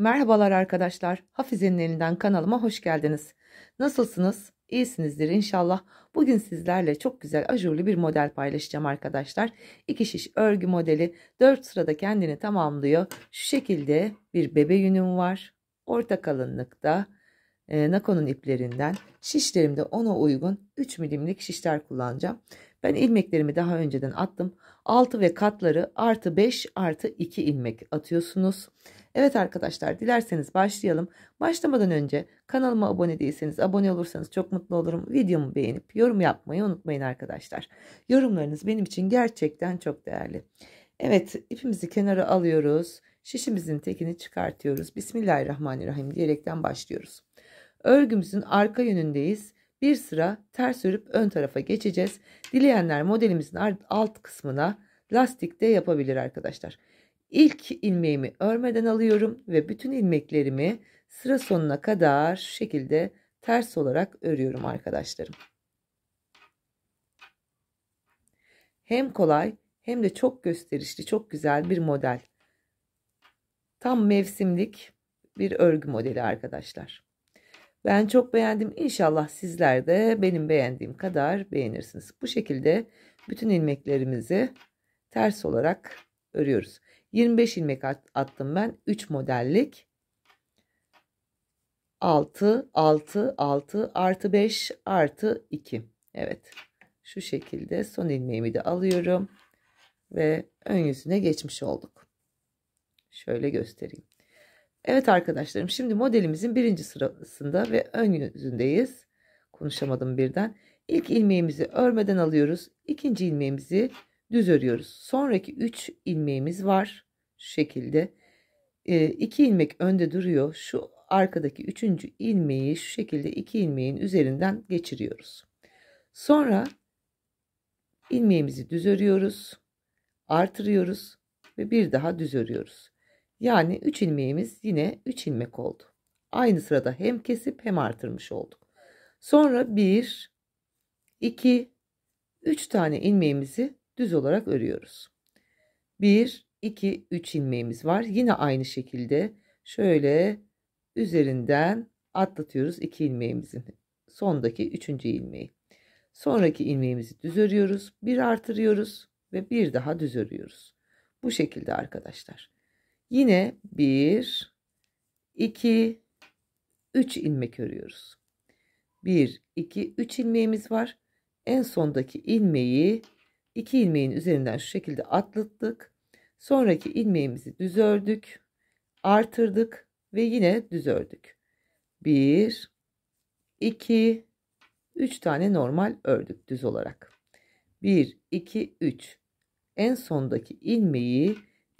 Merhabalar arkadaşlar. Hafize'nin elinden kanalıma hoş geldiniz. Nasılsınız? İyisinizdir inşallah. Bugün sizlerle çok güzel ajurlu bir model paylaşacağım arkadaşlar. İki şiş örgü modeli dört sırada kendini tamamlıyor. Şu şekilde bir bebe yünüm var. Orta kalınlıkta e, nakonun iplerinden şişlerimde ona uygun 3 milimlik şişler kullanacağım. Ben ilmeklerimi daha önceden attım. 6 ve katları artı 5 artı 2 ilmek atıyorsunuz. Evet arkadaşlar dilerseniz başlayalım. Başlamadan önce kanalıma abone değilseniz abone olursanız çok mutlu olurum. Videomu beğenip yorum yapmayı unutmayın arkadaşlar. Yorumlarınız benim için gerçekten çok değerli. Evet ipimizi kenara alıyoruz. Şişimizin tekini çıkartıyoruz. Bismillahirrahmanirrahim diyerekten başlıyoruz. Örgümüzün arka yönündeyiz bir sıra ters örüp ön tarafa geçeceğiz. Dileyenler modelimizin alt kısmına lastik de yapabilir arkadaşlar. İlk ilmeğimi örmeden alıyorum ve bütün ilmeklerimi sıra sonuna kadar şu şekilde ters olarak örüyorum arkadaşlarım. Hem kolay hem de çok gösterişli, çok güzel bir model. Tam mevsimlik bir örgü modeli arkadaşlar. Ben çok beğendim. İnşallah sizler de benim beğendiğim kadar beğenirsiniz. Bu şekilde bütün ilmeklerimizi ters olarak örüyoruz. 25 ilmek attım ben. 3 modellik. 6, 6, 6 artı 5 artı 2. Evet. Şu şekilde son ilmeğimi de alıyorum. Ve ön yüzüne geçmiş olduk. Şöyle göstereyim. Evet arkadaşlarım şimdi modelimizin birinci sırasında ve ön yüzündeyiz. Konuşamadım birden. İlk ilmeğimizi örmeden alıyoruz. İkinci ilmeğimizi düz örüyoruz. Sonraki 3 ilmeğimiz var. Şu şekilde. 2 e, ee, ilmek önde duruyor. Şu arkadaki 3. ilmeği şu şekilde 2 ilmeğin üzerinden geçiriyoruz. Sonra ilmeğimizi düz örüyoruz. Artırıyoruz ve bir daha düz örüyoruz. Yani 3 ilmeğimiz yine 3 ilmek oldu. Aynı sırada hem kesip hem artırmış olduk. Sonra 1, 2, 3 tane ilmeğimizi düz olarak örüyoruz. 1, 2, 3 ilmeğimiz var. Yine aynı şekilde şöyle üzerinden atlatıyoruz 2 ilmeğimizin sondaki 3. ilmeği. Sonraki ilmeğimizi düz örüyoruz. 1 artırıyoruz ve bir daha düz örüyoruz. Bu şekilde arkadaşlar. Yine 1, 2, 3 ilmek örüyoruz. 1, 2, 3 ilmeğimiz var. En sondaki ilmeği 2 ilmeğin üzerinden şu şekilde atlattık. Sonraki ilmeğimizi düz ördük. Artırdık ve yine düz ördük. 1, 2, 3 tane normal ördük düz olarak. 1, 2, 3. En sondaki ilmeği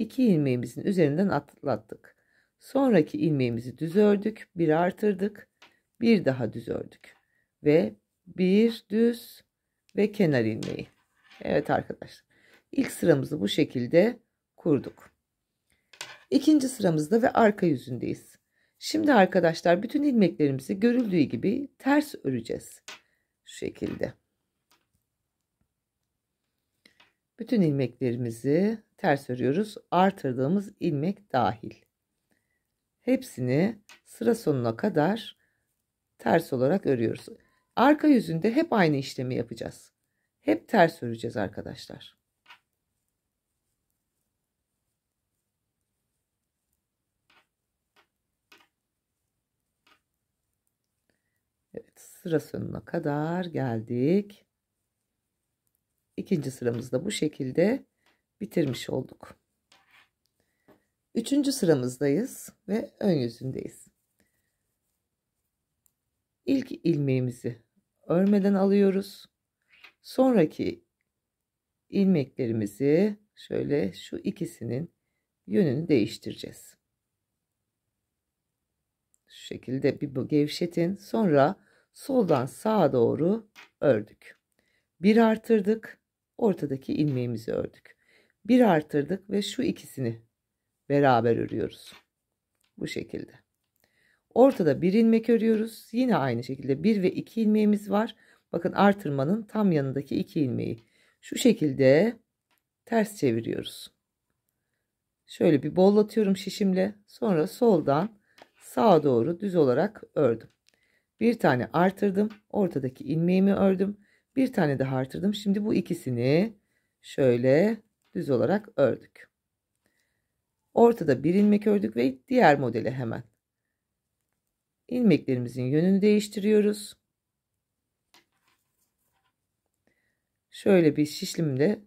2 ilmeğimizin üzerinden atlattık. Sonraki ilmeğimizi düz ördük, bir artırdık, bir daha düz ördük ve bir düz ve kenar ilmeği. Evet arkadaşlar. İlk sıramızı bu şekilde kurduk. İkinci sıramızda ve arka yüzündeyiz. Şimdi arkadaşlar bütün ilmeklerimizi görüldüğü gibi ters öreceğiz. Şu şekilde. Bütün ilmeklerimizi ters örüyoruz. Artırdığımız ilmek dahil. Hepsini sıra sonuna kadar ters olarak örüyoruz. Arka yüzünde hep aynı işlemi yapacağız. Hep ters öreceğiz arkadaşlar. Evet sıra sonuna kadar geldik. İkinci sıramızda bu şekilde bitirmiş olduk. Üçüncü sıramızdayız ve ön yüzündeyiz. İlk ilmeğimizi örmeden alıyoruz. Sonraki ilmeklerimizi şöyle şu ikisinin yönünü değiştireceğiz. Şu şekilde bir gevşetin. Sonra soldan sağa doğru ördük. Bir artırdık ortadaki ilmeğimizi ördük. Bir artırdık ve şu ikisini beraber örüyoruz. Bu şekilde. Ortada bir ilmek örüyoruz. Yine aynı şekilde bir ve iki ilmeğimiz var. Bakın artırmanın tam yanındaki iki ilmeği. Şu şekilde ters çeviriyoruz. Şöyle bir bollatıyorum şişimle. Sonra soldan sağa doğru düz olarak ördüm. Bir tane artırdım. Ortadaki ilmeğimi ördüm. Bir tane daha artırdım. Şimdi bu ikisini şöyle düz olarak ördük. Ortada bir ilmek ördük ve diğer modele hemen. İlmeklerimizin yönünü değiştiriyoruz. Şöyle bir şişlimle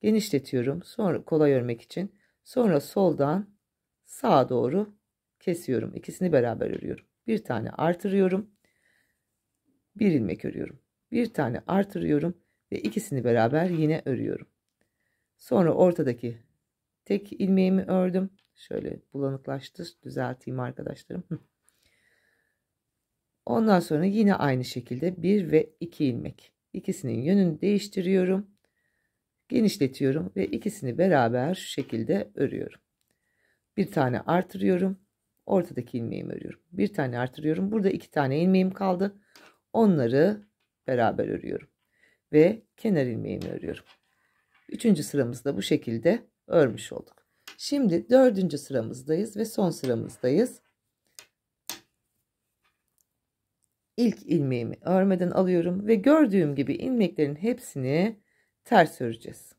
genişletiyorum. Sonra kolay örmek için. Sonra soldan sağa doğru kesiyorum. İkisini beraber örüyorum. Bir tane artırıyorum. Bir ilmek örüyorum. Bir tane artırıyorum ve ikisini beraber yine örüyorum. Sonra ortadaki tek ilmeğimi ördüm. Şöyle bulanıklaştı düzelteyim arkadaşlarım. Ondan sonra yine aynı şekilde 1 ve 2 ilmek. İkisinin yönünü değiştiriyorum. Genişletiyorum ve ikisini beraber şu şekilde örüyorum. Bir tane artırıyorum. Ortadaki ilmeğimi örüyorum. Bir tane artırıyorum. Burada iki tane ilmeğim kaldı. Onları beraber örüyorum. Ve kenar ilmeğimi örüyorum. Üçüncü sıramızda bu şekilde örmüş olduk. Şimdi dördüncü sıramızdayız ve son sıramızdayız. İlk ilmeğimi örmeden alıyorum ve gördüğüm gibi ilmeklerin hepsini ters öreceğiz.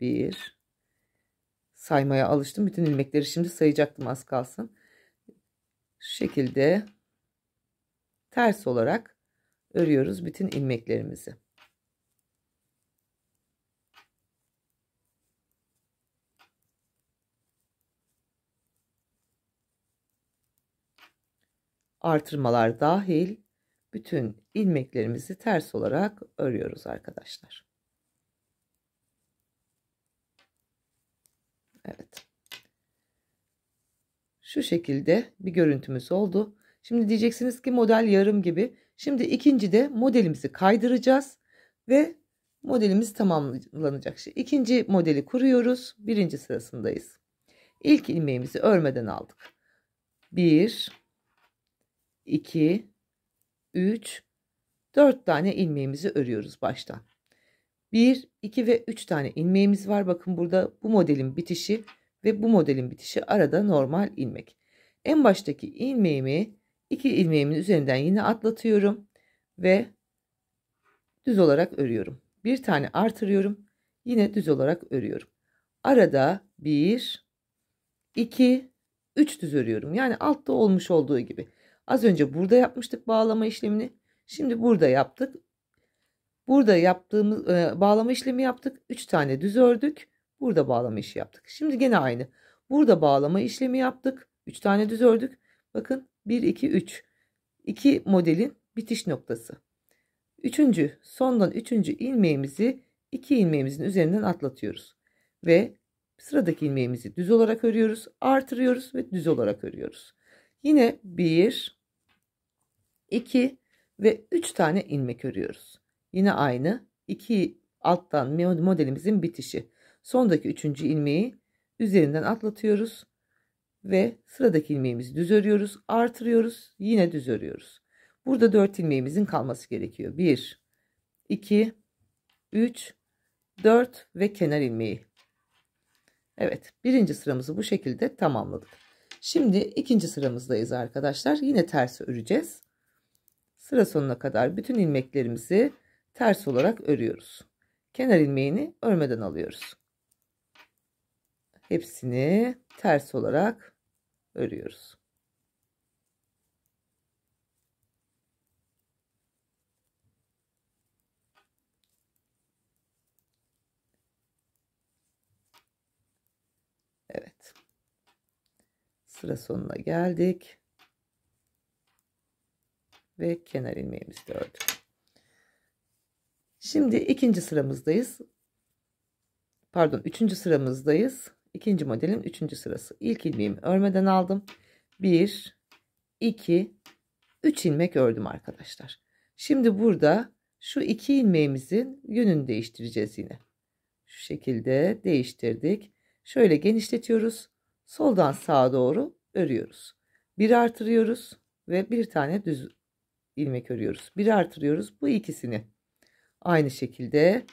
Bir, saymaya alıştım. Bütün ilmekleri şimdi sayacaktım az kalsın. Şu şekilde ters olarak örüyoruz bütün ilmeklerimizi. Artırmalar dahil bütün ilmeklerimizi ters olarak örüyoruz arkadaşlar. Evet. Şu şekilde bir görüntümüz oldu. Şimdi diyeceksiniz ki model yarım gibi. Şimdi ikinci de modelimizi kaydıracağız ve modelimiz tamamlanacak. Şimdi ikinci modeli kuruyoruz. Birinci sırasındayız. İlk ilmeğimizi örmeden aldık. 1 2 3 4 tane ilmeğimizi örüyoruz baştan. 1, 2 ve 3 tane ilmeğimiz var. Bakın burada bu modelin bitişi ve bu modelin bitişi arada normal ilmek. En baştaki ilmeğimi iki ilmeğimin üzerinden yine atlatıyorum ve düz olarak örüyorum. Bir tane artırıyorum. Yine düz olarak örüyorum. Arada bir, iki, üç düz örüyorum. Yani altta olmuş olduğu gibi. Az önce burada yapmıştık bağlama işlemini. Şimdi burada yaptık. Burada yaptığımız e, bağlama işlemi yaptık. 3 tane düz ördük. Burada bağlama işi yaptık. Şimdi gene aynı. Burada bağlama işlemi yaptık. 3 tane düz ördük. Bakın 1, 2, 3. 2 modelin bitiş noktası. Üçüncü, sondan üçüncü ilmeğimizi iki ilmeğimizin üzerinden atlatıyoruz. Ve sıradaki ilmeğimizi düz olarak örüyoruz, artırıyoruz ve düz olarak örüyoruz. Yine 1, 2 ve 3 tane ilmek örüyoruz. Yine aynı 2 alttan modelimizin bitişi. Sondaki üçüncü ilmeği üzerinden atlatıyoruz ve sıradaki ilmeğimizi düz örüyoruz. Artırıyoruz. Yine düz örüyoruz. Burada 4 ilmeğimizin kalması gerekiyor. 1, 2, 3, 4 ve kenar ilmeği. Evet birinci sıramızı bu şekilde tamamladık. Şimdi ikinci sıramızdayız arkadaşlar. Yine ters öreceğiz. Sıra sonuna kadar bütün ilmeklerimizi ters olarak örüyoruz. Kenar ilmeğini örmeden alıyoruz hepsini ters olarak örüyoruz. Evet. Sıra sonuna geldik. Ve kenar ilmeğimizi de ördük. Şimdi ikinci sıramızdayız. Pardon, üçüncü sıramızdayız. İkinci modelin üçüncü sırası. İlk ilmeğimi örmeden aldım. Bir, iki, üç ilmek ördüm arkadaşlar. Şimdi burada şu iki ilmeğimizin yönünü değiştireceğiz yine. Şu şekilde değiştirdik. Şöyle genişletiyoruz. Soldan sağa doğru örüyoruz. Bir artırıyoruz ve bir tane düz ilmek örüyoruz. Bir artırıyoruz. Bu ikisini aynı şekilde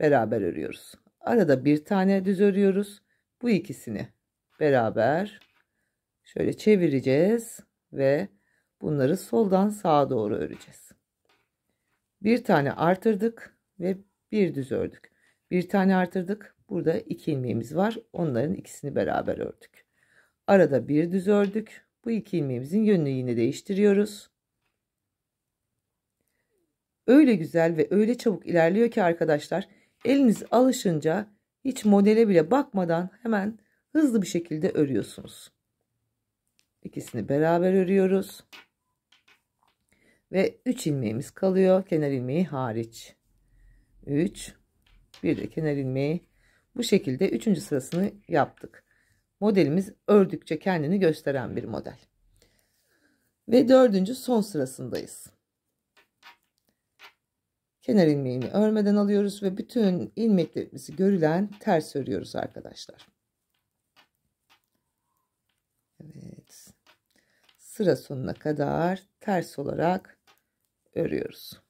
beraber örüyoruz. Arada bir tane düz örüyoruz. Bu ikisini beraber şöyle çevireceğiz ve bunları soldan sağa doğru öreceğiz. Bir tane artırdık ve bir düz ördük. Bir tane artırdık. Burada iki ilmeğimiz var. Onların ikisini beraber ördük. Arada bir düz ördük. Bu iki ilmeğimizin yönünü yine değiştiriyoruz. Öyle güzel ve öyle çabuk ilerliyor ki arkadaşlar eliniz alışınca hiç modele bile bakmadan hemen hızlı bir şekilde örüyorsunuz. İkisini beraber örüyoruz. Ve 3 ilmeğimiz kalıyor. Kenar ilmeği hariç. 3 bir de kenar ilmeği bu şekilde 3. sırasını yaptık. Modelimiz ördükçe kendini gösteren bir model. Ve dördüncü son sırasındayız kenar ilmeğini örmeden alıyoruz ve bütün ilmeklerimizi görülen ters örüyoruz arkadaşlar. Evet. Sıra sonuna kadar ters olarak örüyoruz.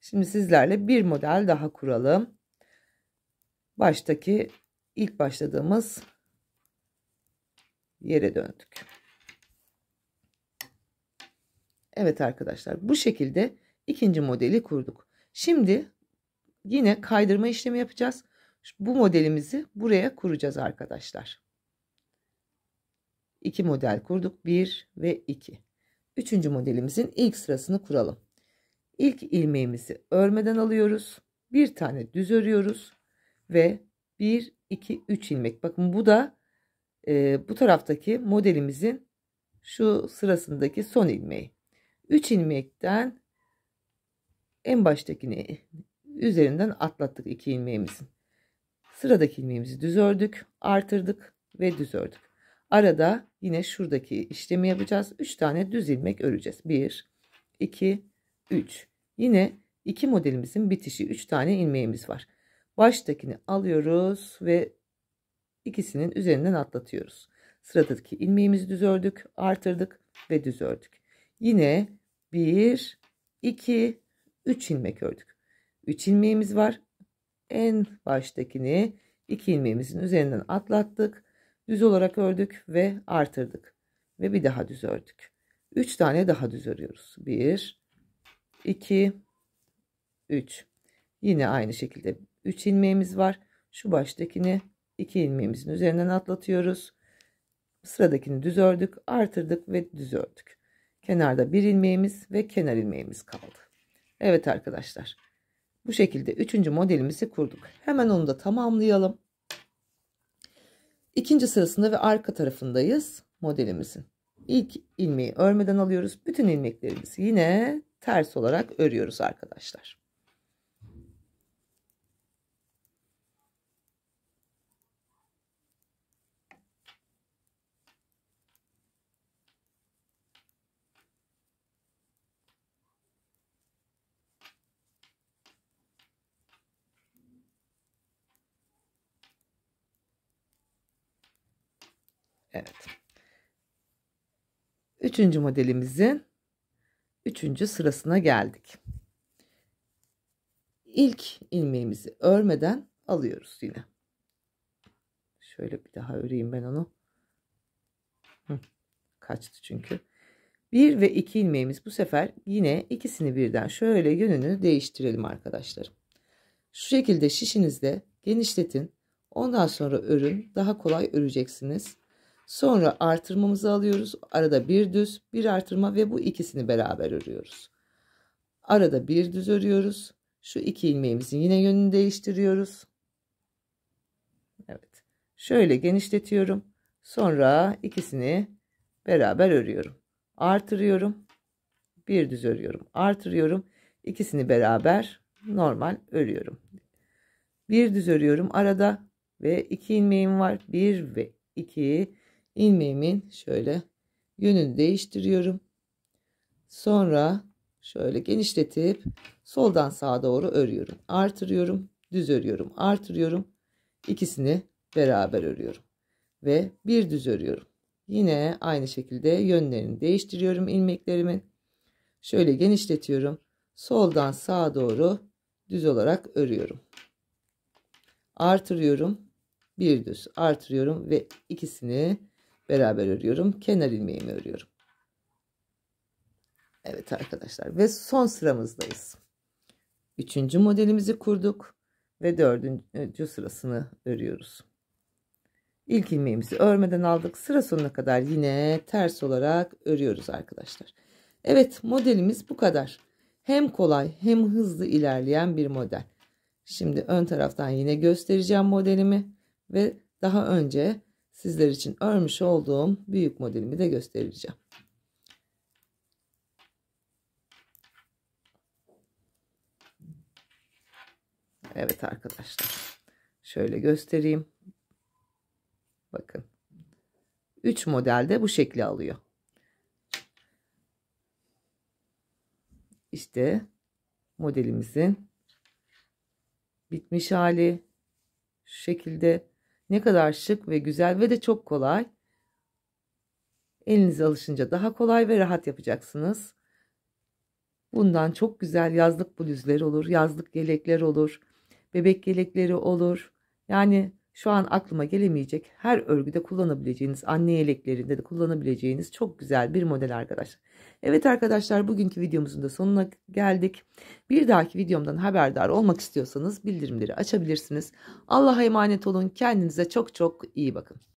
Şimdi sizlerle bir model daha kuralım. Baştaki ilk başladığımız yere döndük. Evet arkadaşlar bu şekilde ikinci modeli kurduk. Şimdi yine kaydırma işlemi yapacağız. Bu modelimizi buraya kuracağız arkadaşlar. İki model kurduk. bir ve iki. Üçüncü modelimizin ilk sırasını kuralım. İlk ilmeğimizi örmeden alıyoruz. Bir tane düz örüyoruz. Ve 1, 2, 3 ilmek. Bakın bu da e, bu taraftaki modelimizin şu sırasındaki son ilmeği. 3 ilmekten en baştakini üzerinden atlattık 2 ilmeğimizin. Sıradaki ilmeğimizi düz ördük, artırdık ve düz ördük. Arada yine şuradaki işlemi yapacağız. 3 tane düz ilmek öreceğiz. 1 2 3. Yine iki modelimizin bitişi 3 tane ilmeğimiz var. Baştakini alıyoruz ve ikisinin üzerinden atlatıyoruz. Sıradaki ilmeğimizi düz ördük, artırdık ve düz ördük. Yine 1, 2, 3 ilmek ördük. 3 ilmeğimiz var. En baştakini 2 ilmeğimizin üzerinden atlattık. Düz olarak ördük ve artırdık. Ve bir daha düz ördük. 3 tane daha düz örüyoruz. 1, 2, 3. Yine aynı şekilde 3 ilmeğimiz var. Şu baştakini 2 ilmeğimizin üzerinden atlatıyoruz. Sıradakini düz ördük, artırdık ve düz ördük. Kenarda bir ilmeğimiz ve kenar ilmeğimiz kaldı. Evet arkadaşlar. Bu şekilde üçüncü modelimizi kurduk. Hemen onu da tamamlayalım. İkinci sırasında ve arka tarafındayız modelimizin. İlk ilmeği örmeden alıyoruz. Bütün ilmeklerimizi yine ters olarak örüyoruz arkadaşlar. Evet. Üçüncü modelimizin üçüncü sırasına geldik. İlk ilmeğimizi örmeden alıyoruz yine. Şöyle bir daha öreyim ben onu. Hı, kaçtı çünkü. 1 ve 2 ilmeğimiz bu sefer yine ikisini birden şöyle yönünü değiştirelim arkadaşlarım. Şu şekilde şişinizde genişletin. Ondan sonra örün. Daha kolay öreceksiniz. Sonra artırmamızı alıyoruz. Arada bir düz, bir artırma ve bu ikisini beraber örüyoruz. Arada bir düz örüyoruz. Şu iki ilmeğimizin yine yönünü değiştiriyoruz. Evet. Şöyle genişletiyorum. Sonra ikisini beraber örüyorum. Artırıyorum. Bir düz örüyorum. Artırıyorum. İkisini beraber normal örüyorum. Bir düz örüyorum arada ve iki ilmeğim var. Bir ve iki ilmeğimin şöyle yönünü değiştiriyorum. Sonra şöyle genişletip soldan sağa doğru örüyorum. Artırıyorum, düz örüyorum, artırıyorum. İkisini beraber örüyorum ve bir düz örüyorum. Yine aynı şekilde yönlerini değiştiriyorum ilmeklerimin. Şöyle genişletiyorum. Soldan sağa doğru düz olarak örüyorum. Artırıyorum. Bir düz artırıyorum ve ikisini beraber örüyorum. Kenar ilmeğimi örüyorum. Evet arkadaşlar ve son sıramızdayız. Üçüncü modelimizi kurduk ve dördüncü sırasını örüyoruz. İlk ilmeğimizi örmeden aldık. Sıra sonuna kadar yine ters olarak örüyoruz arkadaşlar. Evet modelimiz bu kadar. Hem kolay hem hızlı ilerleyen bir model. Şimdi ön taraftan yine göstereceğim modelimi ve daha önce sizler için örmüş olduğum büyük modelimi de göstereceğim. Evet arkadaşlar. Şöyle göstereyim. Bakın. 3 modelde bu şekli alıyor. İşte modelimizin bitmiş hali şu şekilde ne kadar şık ve güzel ve de çok kolay. Elinize alışınca daha kolay ve rahat yapacaksınız. Bundan çok güzel yazlık bluzlar olur, yazlık yelekler olur, bebek yelekleri olur. Yani şu an aklıma gelemeyecek her örgüde kullanabileceğiniz anne yeleklerinde de kullanabileceğiniz çok güzel bir model arkadaşlar. Evet arkadaşlar bugünkü videomuzun da sonuna geldik. Bir dahaki videomdan haberdar olmak istiyorsanız bildirimleri açabilirsiniz. Allah'a emanet olun. Kendinize çok çok iyi bakın.